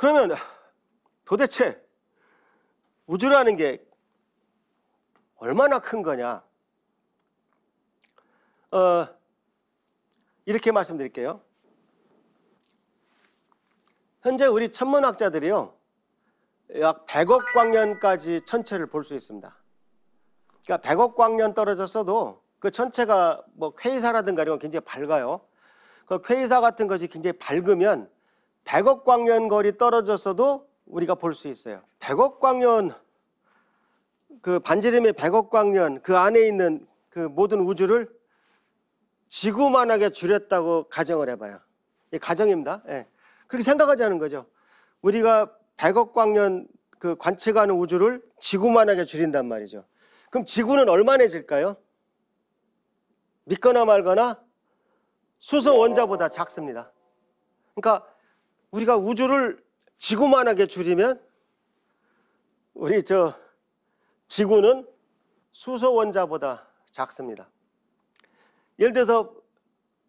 그러면 도대체 우주라는 게 얼마나 큰 거냐? 어, 이렇게 말씀드릴게요. 현재 우리 천문학자들이요, 약 100억 광년까지 천체를 볼 수 있습니다. 그러니까 100억 광년 떨어졌어도 그 천체가 뭐 쾌이사라든가 이런 건 굉장히 밝아요. 그 쾌이사 같은 것이 굉장히 밝으면 100억 광년 거리 떨어져서도 우리가 볼 수 있어요. 100억 광년 그 반지름의 100억 광년 그 안에 있는 그 모든 우주를 지구만하게 줄였다고 가정을 해봐요. 예, 가정입니다. 예. 그렇게 생각하자는 거죠. 우리가 100억 광년 그 관측하는 우주를 지구만하게 줄인단 말이죠. 그럼 지구는 얼마나질까요 믿거나 말거나 수소 원자보다 작습니다. 그러니까 우리가 우주를 지구만하게 줄이면 우리 저 지구는 수소 원자보다 작습니다. 예를 들어서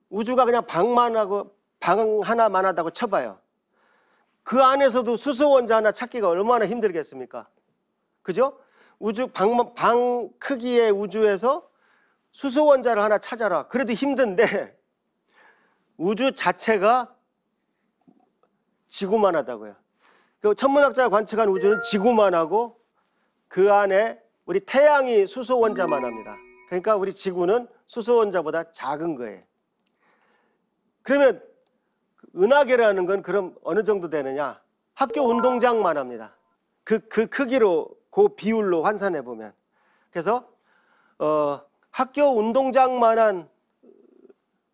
우주가 그냥 방만 하고 방 하나만 하다고 쳐봐요. 그 안에서도 수소 원자 하나 찾기가 얼마나 힘들겠습니까? 그죠? 우주 방, 방 크기의 우주에서 수소 원자를 하나 찾아라. 그래도 힘든데 우주 자체가 지구만 하다고요. 그 천문학자가 관측한 우주는 지구만 하고 그 안에 우리 태양이 수소 원자만 합니다. 그러니까 우리 지구는 수소 원자보다 작은 거예요. 그러면 은하계라는 건 그럼 어느 정도 되느냐? 학교 운동장만 합니다. 그, 그 크기로, 그 비율로 환산해 보면. 그래서, 어, 학교 운동장만한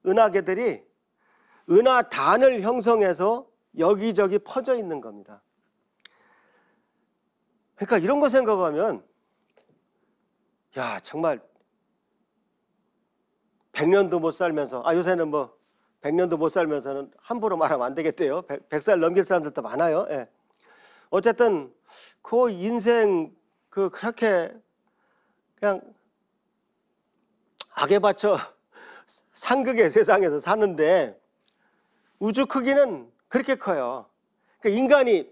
은하계들이 은하단을 형성해서 여기저기 퍼져 있는 겁니다. 그러니까 이런 거 생각하면 야 정말 100년도 못 살면서 아 요새는 뭐 100년도 못 살면서는 함부로 말하면 안 되겠대요. 100, 살 넘길 사람들도 많아요. 예. 어쨌든 그 인생 그 그렇게 그냥 악에 받쳐 상극의 세상에서 사는데 우주 크기는 그렇게 커요. 그러니까 인간이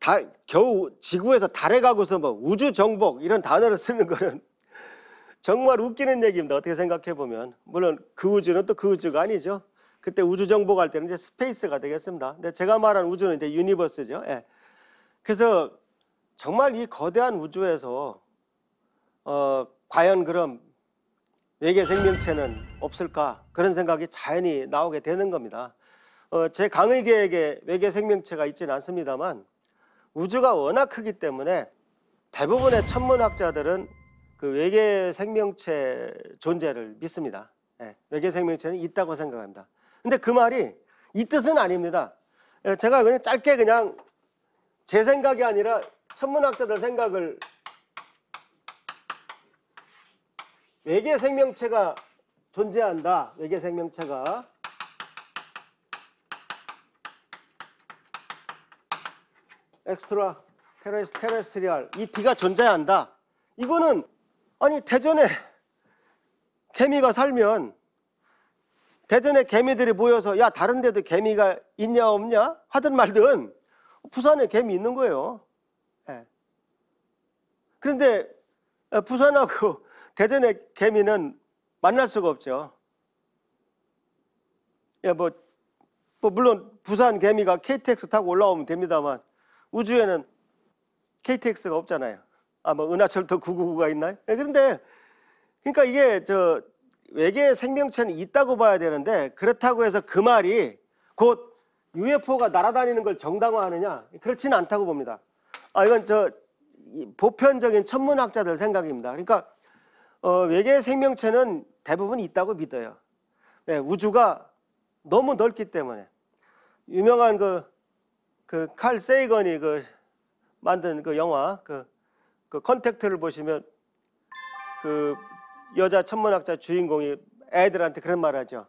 다, 겨우 지구에서 달에 가고서 뭐 우주 정복 이런 단어를 쓰는 거는 정말 웃기는 얘기입니다. 어떻게 생각해 보면 물론 그 우주는 또 그 우주가 아니죠. 그때 우주 정복할 때는 이제 스페이스가 되겠습니다. 근데 제가 말한 우주는 이제 유니버스죠. 예. 그래서 정말 이 거대한 우주에서 어, 과연 그럼 외계 생명체는 없을까 그런 생각이 자연히 나오게 되는 겁니다. 어, 제 강의 계에게 외계 생명체가 있지는 않습니다만 우주가 워낙 크기 때문에 대부분의 천문학자들은 그 외계 생명체 존재를 믿습니다. 예, 외계 생명체는 있다고 생각합니다. 근데 그 말이 이 뜻은 아닙니다. 예, 제가 그냥 짧게 그냥 제 생각이 아니라 천문학자들 생각을 외계 생명체가 존재한다. 외계 생명체가 엑스트라 테레스, 테레스트리얼이 D가 존재한다. 이거는 아니 대전에 개미가 살면 대전에 개미들이 모여서 야 다른 데도 개미가 있냐 없냐 하든 말든 부산에 개미 있는 거예요. 네. 그런데 예, 부산하고 대전의 개미는 만날 수가 없죠. 예, 뭐, 뭐 물론 부산 개미가 KTX 타고 올라오면 됩니다만 우주에는 KTX가 없잖아요. 아마 은하철도 999가 있나요? 네, 그런데 그러니까 이게 저 외계 생명체는 있다고 봐야 되는데 그렇다고 해서 그 말이 곧 UFO가 날아다니는 걸 정당화하느냐? 그렇지는 않다고 봅니다. 아 이건 저 보편적인 천문학자들 생각입니다. 그러니까 어, 외계 생명체는 대부분 있다고 믿어요. 네, 우주가 너무 넓기 때문에 유명한 그 그칼 세이건이 그 만든 그 영화 그, 그 컨택트를 보시면 그 여자 천문학자 주인공이 애들한테 그런 말 하죠.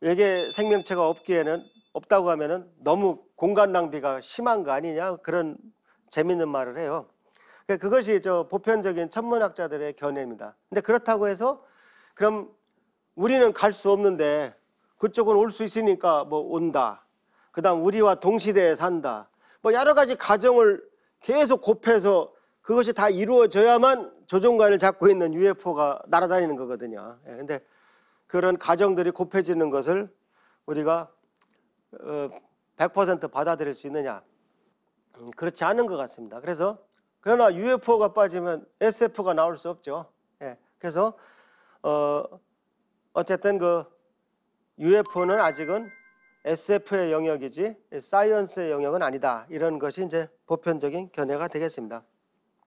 외계 생명체가 없기에는 없다고 하면은 너무 공간 낭비가 심한 거 아니냐 그런 재밌는 말을 해요. 그러니까 그것이 저 보편적인 천문학자들의 견해입니다. 근데 그렇다고 해서 그럼 우리는 갈 수 없는데 그쪽은 올 수 있으니까 뭐 온다. 그 다음 우리와 동시대에 산다. 뭐 여러 가지 가정을 계속 곱해서 그것이 다 이루어져야만 조종관을 잡고 있는 UFO가 날아다니는 거거든요. 예, 근데 그런 가정들이 곱해지는 것을 우리가 100% 어, 받아들일 수 있느냐? 음, 그렇지 않은 것 같습니다. 그래서 그러나 UFO가 빠지면 SF가 나올 수 없죠. 예, 그래서 어, 어쨌든 그 UFO는 아직은 SF의 영역이지 예, 사이언스의 영역은 아니다. 이런 것이 이제 보편적인 견해가 되겠습니다.